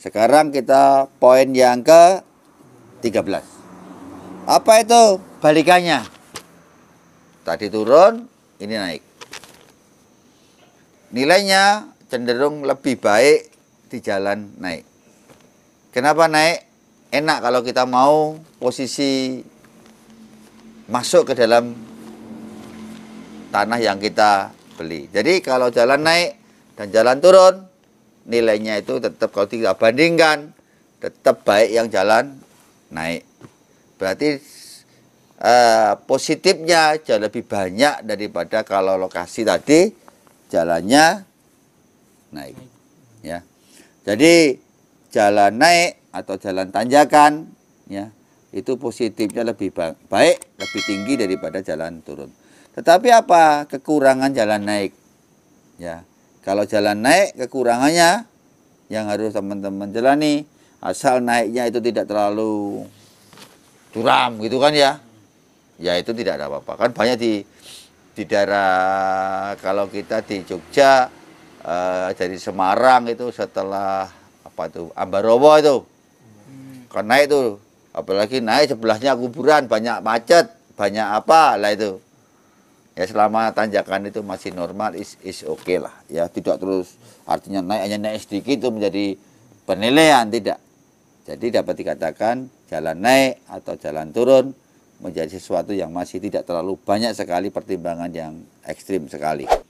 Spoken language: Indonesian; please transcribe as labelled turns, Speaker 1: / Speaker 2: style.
Speaker 1: Sekarang kita poin yang ke 13. Apa itu balikannya? Tadi turun, ini naik. Nilainya cenderung lebih baik di jalan naik. Kenapa naik? Enak kalau kita mau posisi masuk ke dalam tanah yang kita beli. Jadi kalau jalan naik dan jalan turun, nilainya itu tetap kalau tidak bandingkan tetap baik yang jalan naik berarti uh, positifnya jauh lebih banyak daripada kalau lokasi tadi jalannya naik ya jadi jalan naik atau jalan tanjakan ya itu positifnya lebih ba baik lebih tinggi daripada jalan turun tetapi apa kekurangan jalan naik ya kalau jalan naik kekurangannya yang harus teman-teman jalani asal naiknya itu tidak terlalu curam gitu kan ya. Ya itu tidak ada apa-apa. Kan banyak di di daerah kalau kita di Jogja eh, dari Semarang itu setelah apa itu Ambarowo itu kan naik tuh apalagi naik sebelahnya kuburan banyak macet banyak apa lah itu ya selama tanjakan itu masih normal is is oke okay lah ya tidak terus artinya naik hanya naik sedikit itu menjadi penilaian tidak jadi dapat dikatakan jalan naik atau jalan turun menjadi sesuatu yang masih tidak terlalu banyak sekali pertimbangan yang ekstrim sekali.